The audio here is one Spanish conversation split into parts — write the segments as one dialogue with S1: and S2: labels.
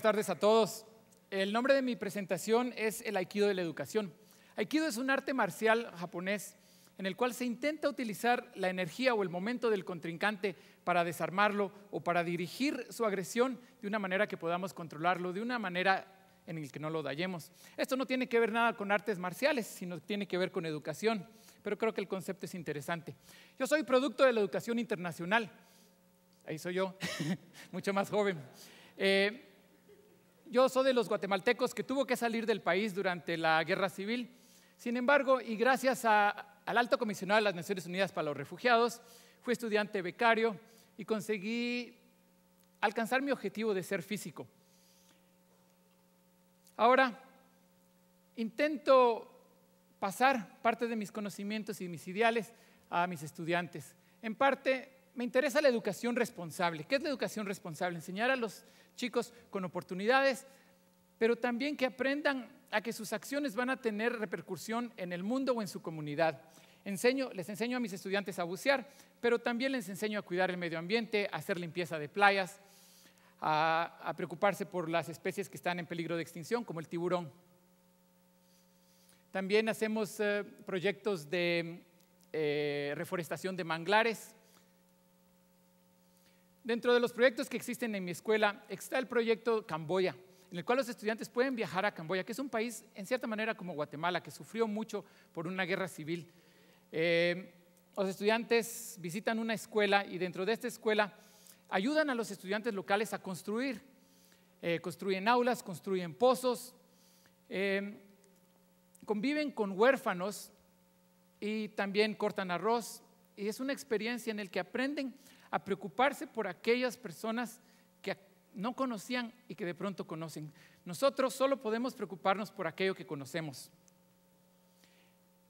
S1: buenas tardes a todos. El nombre de mi presentación es el Aikido de la Educación. Aikido es un arte marcial japonés en el cual se intenta utilizar la energía o el momento del contrincante para desarmarlo o para dirigir su agresión de una manera que podamos controlarlo, de una manera en la que no lo dañemos. Esto no tiene que ver nada con artes marciales, sino tiene que ver con educación, pero creo que el concepto es interesante. Yo soy producto de la educación internacional, ahí soy yo, mucho más joven. Eh, yo soy de los guatemaltecos que tuvo que salir del país durante la guerra civil. Sin embargo, y gracias al alto comisionado de las Naciones Unidas para los Refugiados, fui estudiante becario y conseguí alcanzar mi objetivo de ser físico. Ahora, intento pasar parte de mis conocimientos y mis ideales a mis estudiantes. En parte me interesa la educación responsable. ¿Qué es la educación responsable? Enseñar a los chicos con oportunidades, pero también que aprendan a que sus acciones van a tener repercusión en el mundo o en su comunidad. les enseño a mis estudiantes a bucear, pero también les enseño a cuidar el medio ambiente, a hacer limpieza de playas, a, preocuparse por las especies que están en peligro de extinción, como el tiburón. También hacemos eh, proyectos de eh, reforestación de manglares, Dentro de los proyectos que existen en mi escuela está el proyecto Camboya, en el cual los estudiantes pueden viajar a Camboya, que es un país en cierta manera como Guatemala, que sufrió mucho por una guerra civil. Eh, los estudiantes visitan una escuela y dentro de esta escuela ayudan a los estudiantes locales a construir. Eh, construyen aulas, construyen pozos, eh, conviven con huérfanos y también cortan arroz. Y es una experiencia en la que aprenden a preocuparse por aquellas personas que no conocían y que de pronto conocen. Nosotros solo podemos preocuparnos por aquello que conocemos.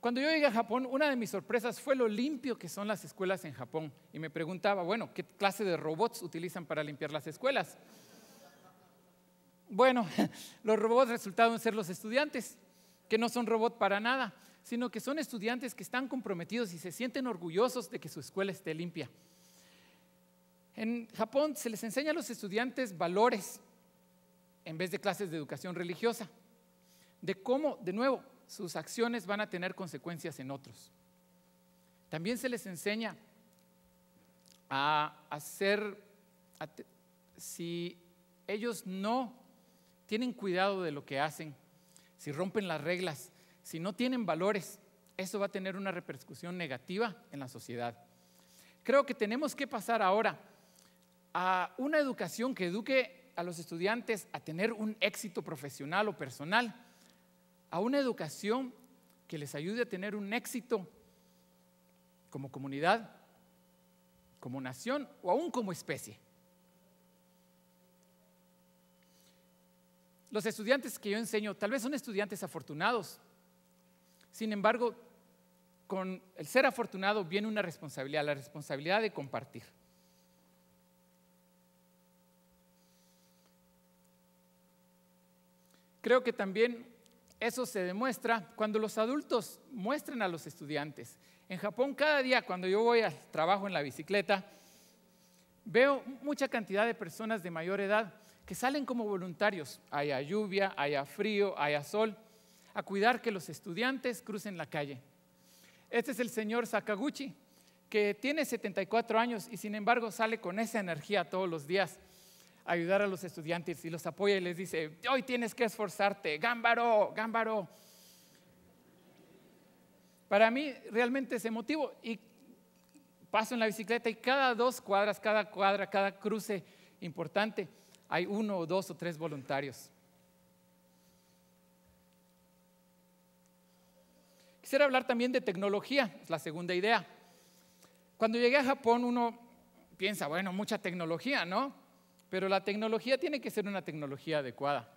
S1: Cuando yo llegué a Japón, una de mis sorpresas fue lo limpio que son las escuelas en Japón. Y me preguntaba, bueno, ¿qué clase de robots utilizan para limpiar las escuelas? Bueno, los robots resultaron ser los estudiantes, que no son robots para nada, sino que son estudiantes que están comprometidos y se sienten orgullosos de que su escuela esté limpia. En Japón se les enseña a los estudiantes valores en vez de clases de educación religiosa, de cómo, de nuevo, sus acciones van a tener consecuencias en otros. También se les enseña a hacer, si ellos no tienen cuidado de lo que hacen, si rompen las reglas, si no tienen valores, eso va a tener una repercusión negativa en la sociedad. Creo que tenemos que pasar ahora a una educación que eduque a los estudiantes a tener un éxito profesional o personal, a una educación que les ayude a tener un éxito como comunidad, como nación o aún como especie. Los estudiantes que yo enseño tal vez son estudiantes afortunados. Sin embargo, con el ser afortunado viene una responsabilidad, la responsabilidad de compartir. Creo que también eso se demuestra cuando los adultos muestran a los estudiantes. En Japón cada día cuando yo voy al trabajo en la bicicleta, veo mucha cantidad de personas de mayor edad que salen como voluntarios, haya lluvia, haya frío, haya sol, a cuidar que los estudiantes crucen la calle. Este es el señor Sakaguchi, que tiene 74 años y sin embargo sale con esa energía todos los días ayudar a los estudiantes y los apoya y les dice, hoy tienes que esforzarte, gámbaro, gámbaro. Para mí realmente ese motivo y paso en la bicicleta y cada dos cuadras, cada cuadra, cada cruce importante, hay uno o dos o tres voluntarios. Quisiera hablar también de tecnología, es la segunda idea. Cuando llegué a Japón uno piensa, bueno, mucha tecnología, ¿no? Pero la tecnología tiene que ser una tecnología adecuada.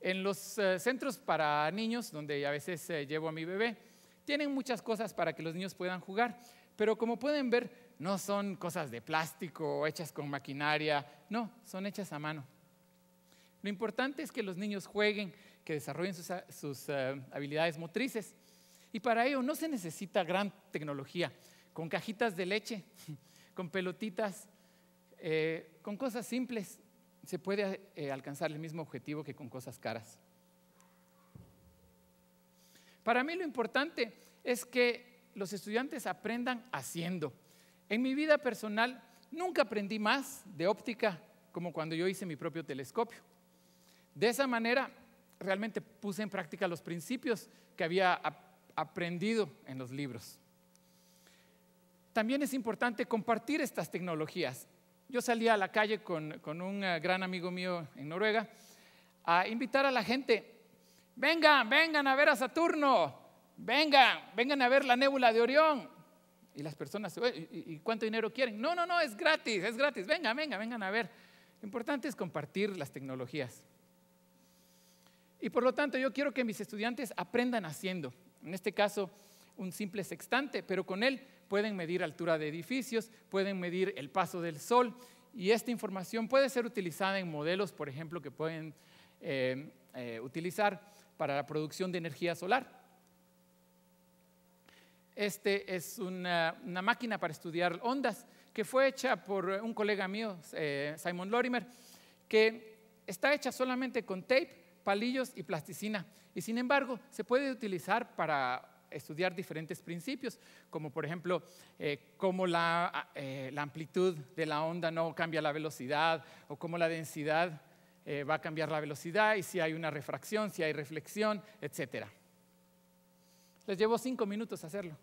S1: En los eh, centros para niños, donde a veces eh, llevo a mi bebé, tienen muchas cosas para que los niños puedan jugar, pero como pueden ver, no son cosas de plástico hechas con maquinaria, no, son hechas a mano. Lo importante es que los niños jueguen, que desarrollen sus, eh, habilidades motrices. Y para ello no se necesita gran tecnología, con cajitas de leche, con pelotitas, eh, con cosas simples se puede eh, alcanzar el mismo objetivo que con cosas caras. Para mí lo importante es que los estudiantes aprendan haciendo. En mi vida personal nunca aprendí más de óptica como cuando yo hice mi propio telescopio. De esa manera realmente puse en práctica los principios que había aprendido en los libros. También es importante compartir estas tecnologías yo salía a la calle con, un eh, gran amigo mío en Noruega a invitar a la gente, vengan, vengan a ver a Saturno, vengan, vengan a ver la nébula de Orión. Y las personas, ¿y cuánto dinero quieren? No, no, no, es gratis, es gratis, vengan, vengan, vengan a ver. Lo importante es compartir las tecnologías. Y por lo tanto, yo quiero que mis estudiantes aprendan haciendo, en este caso, un simple sextante, pero con él pueden medir altura de edificios, pueden medir el paso del sol y esta información puede ser utilizada en modelos, por ejemplo, que pueden eh, eh, utilizar para la producción de energía solar. Este es una, máquina para estudiar ondas que fue hecha por un colega mío, eh, Simon Lorimer, que está hecha solamente con tape, palillos y plasticina. Y sin embargo, se puede utilizar para estudiar diferentes principios, como por ejemplo eh, cómo eh, la, amplitud de la onda no cambia la velocidad o cómo la densidad eh, va a cambiar la velocidad y si hay una refracción, si hay reflexión, etc. Les llevo cinco minutos hacerlo.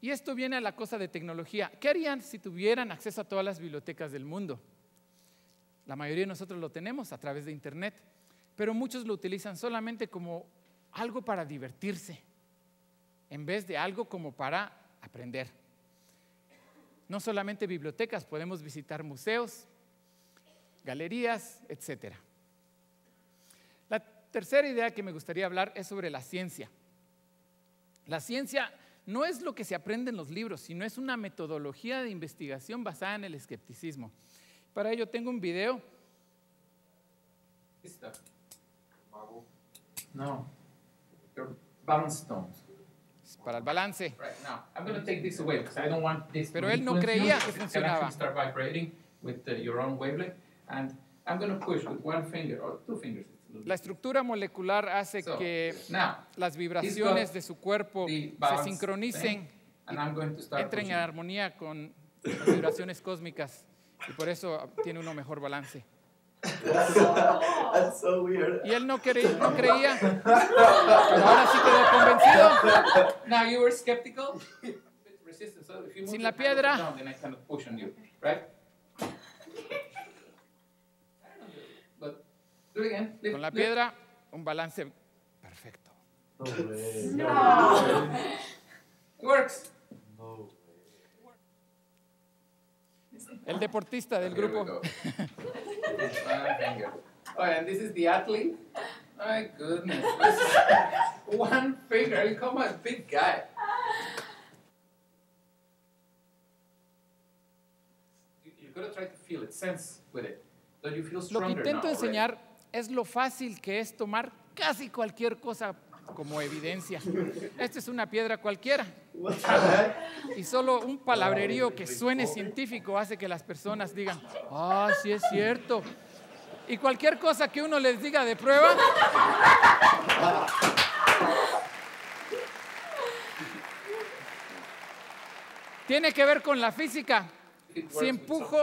S1: Y esto viene a la cosa de tecnología. ¿Qué harían si tuvieran acceso a todas las bibliotecas del mundo? La mayoría de nosotros lo tenemos a través de Internet pero muchos lo utilizan solamente como algo para divertirse, en vez de algo como para aprender. No solamente bibliotecas, podemos visitar museos, galerías, etc. La tercera idea que me gustaría hablar es sobre la ciencia. La ciencia no es lo que se aprende en los libros, sino es una metodología de investigación basada en el escepticismo. Para ello tengo un video. Está. No. balance stones. Para el balance. Pero él no creía que funcionaba. La estructura molecular hace que las vibraciones de su cuerpo se sincronicen, y entren en armonía con vibraciones cósmicas y por eso tiene uno mejor balance. Y él no, creía. Ahora sí quedó convencido. Now you were skeptical. Sin la piedra. Con la piedra, un balance perfecto. No. It works. El deportista del grupo. one finger. Oh, and this is the athlete. My goodness. one finger. Look how much big guy. You've got try to feel it, sense with it. Don't you feel stronger Lo que intento now, enseñar right? es lo fácil que es tomar casi cualquier cosa como evidencia. Esta es una piedra cualquiera. Y solo un palabrerío que suene científico hace que las personas digan, ah, sí es cierto. Y cualquier cosa que uno les diga de prueba... tiene que ver con la física. Si empujo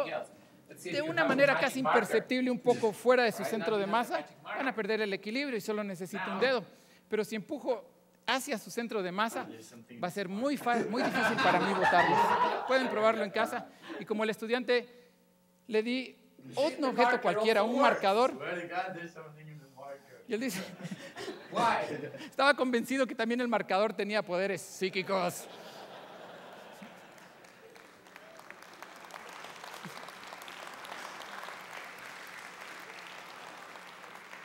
S1: de una manera casi imperceptible un poco fuera de su centro de masa, van a perder el equilibrio y solo necesito un dedo pero si empujo hacia su centro de masa, ah, va a ser muy, fácil, muy difícil para mí votarlo. Pueden probarlo en casa. Y como el estudiante le di otro objeto cualquiera, un marcador, y él dice, estaba convencido que también el marcador tenía poderes psíquicos.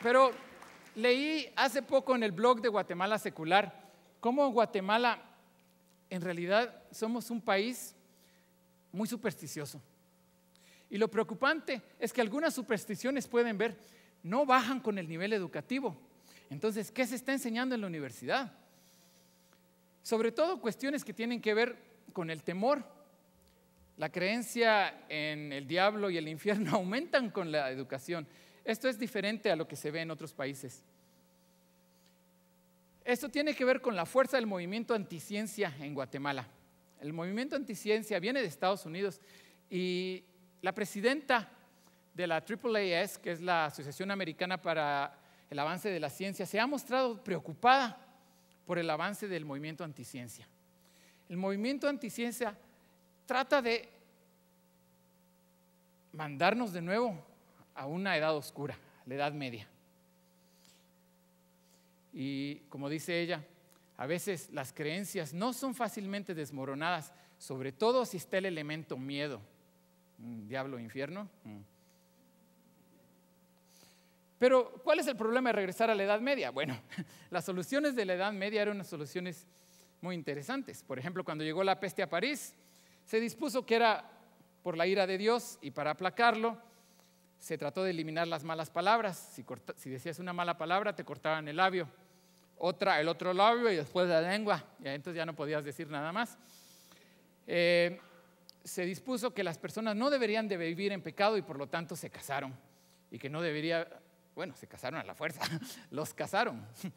S1: Pero Leí hace poco en el blog de Guatemala Secular cómo Guatemala, en realidad, somos un país muy supersticioso. Y lo preocupante es que algunas supersticiones pueden ver, no bajan con el nivel educativo. Entonces, ¿qué se está enseñando en la universidad? Sobre todo cuestiones que tienen que ver con el temor. La creencia en el diablo y el infierno aumentan con la educación. Esto es diferente a lo que se ve en otros países. Esto tiene que ver con la fuerza del movimiento anticiencia en Guatemala. El movimiento anticiencia viene de Estados Unidos y la presidenta de la AAAS, que es la Asociación Americana para el Avance de la Ciencia, se ha mostrado preocupada por el avance del movimiento anticiencia. El movimiento anticiencia trata de mandarnos de nuevo a una edad oscura, la edad media. Y como dice ella, a veces las creencias no son fácilmente desmoronadas, sobre todo si está el elemento miedo. Mm, diablo, infierno. Mm. Pero, ¿cuál es el problema de regresar a la Edad Media? Bueno, las soluciones de la Edad Media eran unas soluciones muy interesantes. Por ejemplo, cuando llegó la peste a París, se dispuso que era por la ira de Dios y para aplacarlo, se trató de eliminar las malas palabras. Si, decías una mala palabra, te cortaban el labio. Otra, el otro labio y después la lengua. Y entonces ya no podías decir nada más. Eh, se dispuso que las personas no deberían de vivir en pecado y por lo tanto se casaron. Y que no debería, bueno, se casaron a la fuerza, los casaron.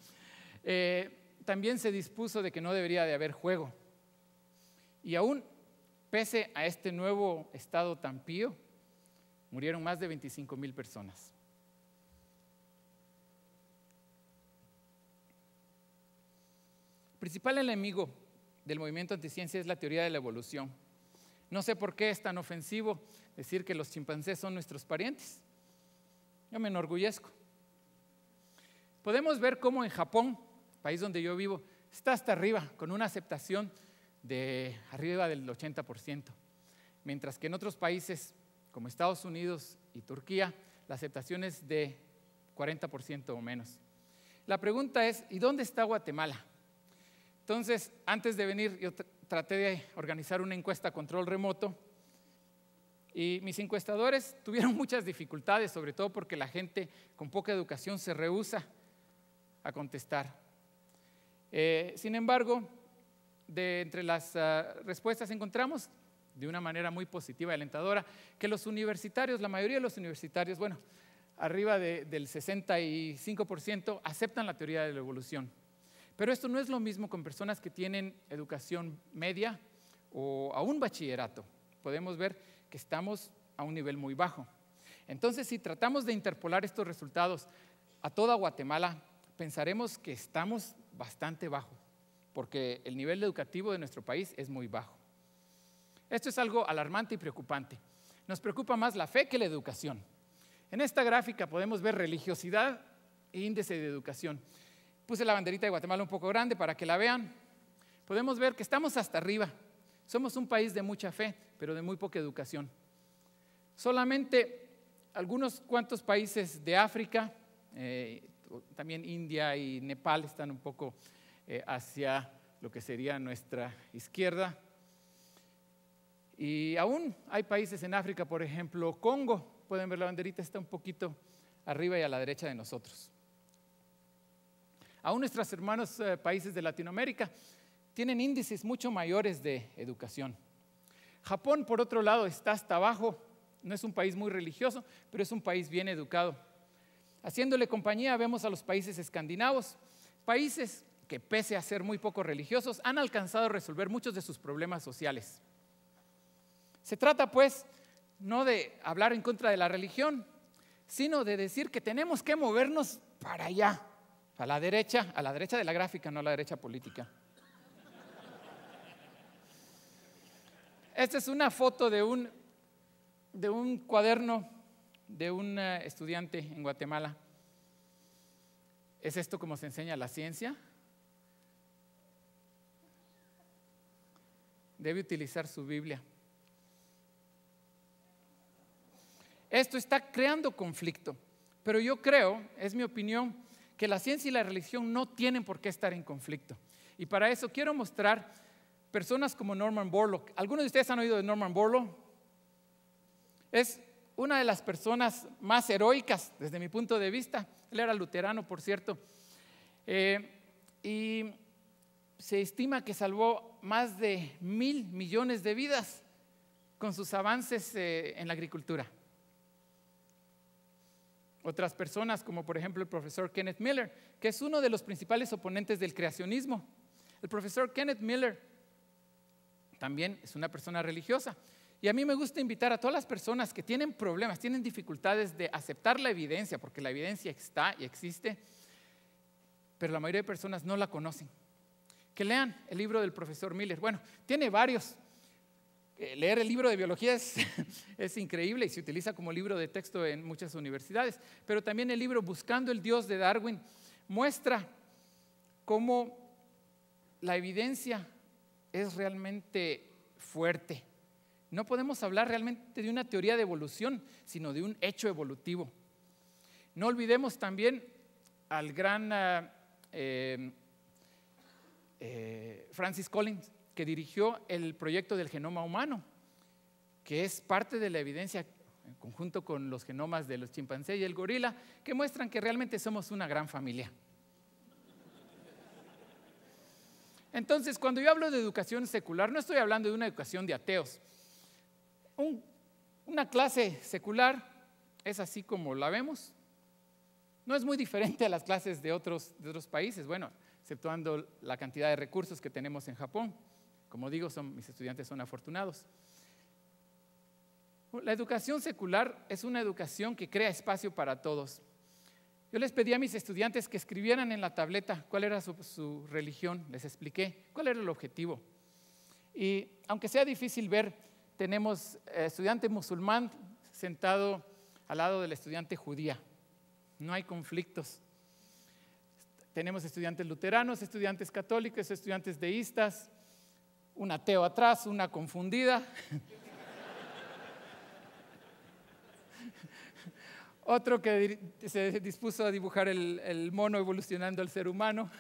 S1: Eh, también se dispuso de que no debería de haber juego. Y aún, pese a este nuevo estado tan pío, murieron más de 25 mil personas. El principal enemigo del movimiento anti anticiencia es la teoría de la evolución. No sé por qué es tan ofensivo decir que los chimpancés son nuestros parientes. Yo me enorgullezco. Podemos ver cómo en Japón, país donde yo vivo, está hasta arriba, con una aceptación de arriba del 80%, mientras que en otros países como Estados Unidos y Turquía, la aceptación es de 40% o menos. La pregunta es, ¿y dónde está Guatemala? Entonces, antes de venir, yo traté de organizar una encuesta a control remoto y mis encuestadores tuvieron muchas dificultades, sobre todo porque la gente con poca educación se rehúsa a contestar. Eh, sin embargo, de entre las ah, respuestas encontramos de una manera muy positiva y alentadora, que los universitarios, la mayoría de los universitarios, bueno, arriba del 65% aceptan la teoría de la evolución. Pero esto no es lo mismo con personas que tienen educación media o aún bachillerato. Podemos ver que estamos a un nivel muy bajo. Entonces, si tratamos de interpolar estos resultados a toda Guatemala, pensaremos que estamos bastante bajo, porque el nivel educativo de nuestro país es muy bajo. Esto es algo alarmante y preocupante. Nos preocupa más la fe que la educación. En esta gráfica podemos ver religiosidad e índice de educación. Puse la banderita de Guatemala un poco grande para que la vean. Podemos ver que estamos hasta arriba. Somos un país de mucha fe, pero de muy poca educación. Solamente algunos cuantos países de África, eh, también India y Nepal están un poco eh, hacia lo que sería nuestra izquierda, y aún hay países en África, por ejemplo, Congo, pueden ver la banderita, está un poquito arriba y a la derecha de nosotros. Aún nuestros hermanos eh, países de Latinoamérica tienen índices mucho mayores de educación. Japón, por otro lado, está hasta abajo. No es un país muy religioso, pero es un país bien educado. Haciéndole compañía vemos a los países escandinavos, países que pese a ser muy poco religiosos, han alcanzado a resolver muchos de sus problemas sociales. Se trata pues no de hablar en contra de la religión, sino de decir que tenemos que movernos para allá, a la derecha, a la derecha de la gráfica, no a la derecha política. Esta es una foto de un, cuaderno de un eh, estudiante en Guatemala. ¿Es esto como se enseña la ciencia? Debe utilizar su Biblia. Esto está creando conflicto, pero yo creo, es mi opinión, que la ciencia y la religión no tienen por qué estar en conflicto. Y para eso quiero mostrar personas como Norman Borlaug. ¿Algunos de ustedes han oído de Norman Borlaug? Es una de las personas más heroicas desde mi punto de vista. Él era luterano, por cierto. Eh, y se estima que salvó más de mil millones de vidas con sus avances eh, en la agricultura. Otras personas, como por ejemplo el profesor Kenneth Miller, que es uno de los principales oponentes del creacionismo. El profesor Kenneth Miller también es una persona religiosa. Y a mí me gusta invitar a todas las personas que tienen problemas, tienen dificultades de aceptar la evidencia, porque la evidencia está y existe, pero la mayoría de personas no la conocen. Que lean el libro del profesor Miller. Bueno, tiene varios, eh, leer el libro de biología es, increíble y se utiliza como libro de texto en muchas universidades, pero también el libro Buscando el Dios de Darwin muestra cómo la evidencia es realmente fuerte. No podemos hablar realmente de una teoría de evolución, sino de un hecho evolutivo. No olvidemos también al gran eh, eh, Francis Collins, que dirigió el proyecto del genoma humano, que es parte de la evidencia en conjunto con los genomas de los chimpancés y el gorila, que muestran que realmente somos una gran familia. Entonces, cuando yo hablo de educación secular, no estoy hablando de una educación de ateos. una clase secular es así como la vemos. No es muy diferente a las clases de de otros países, bueno, exceptuando la cantidad de recursos que tenemos en Japón. Como digo, son, mis estudiantes son afortunados. La educación secular es una educación que crea espacio para todos. Yo les pedí a mis estudiantes que escribieran en la tableta cuál era su, su, religión, les expliqué cuál era el objetivo. Y aunque sea difícil ver, tenemos eh, estudiante musulmán sentado al lado del estudiante judía. No hay conflictos. Tenemos estudiantes luteranos, estudiantes católicos, estudiantes deístas, un ateo atrás, una confundida. Otro que se dispuso a dibujar el, mono evolucionando al ser humano.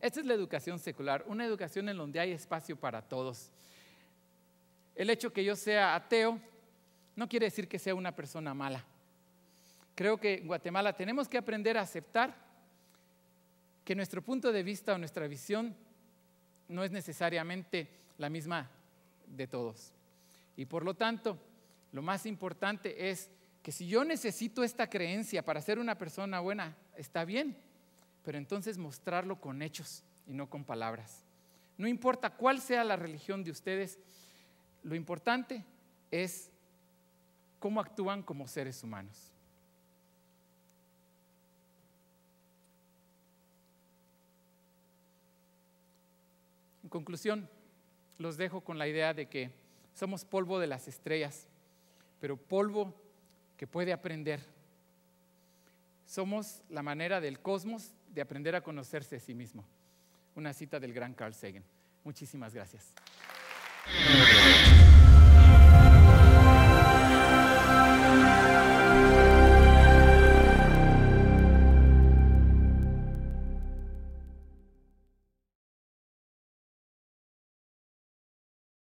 S1: Esta es la educación secular, una educación en donde hay espacio para todos. El hecho que yo sea ateo no quiere decir que sea una persona mala. Creo que en Guatemala tenemos que aprender a aceptar que nuestro punto de vista o nuestra visión no es necesariamente la misma de todos. Y por lo tanto, lo más importante es que si yo necesito esta creencia para ser una persona buena, está bien, pero entonces mostrarlo con hechos y no con palabras. No importa cuál sea la religión de ustedes, lo importante es cómo actúan como seres humanos. conclusión, los dejo con la idea de que somos polvo de las estrellas, pero polvo que puede aprender. Somos la manera del cosmos de aprender a conocerse a sí mismo. Una cita del gran Carl Sagan. Muchísimas gracias.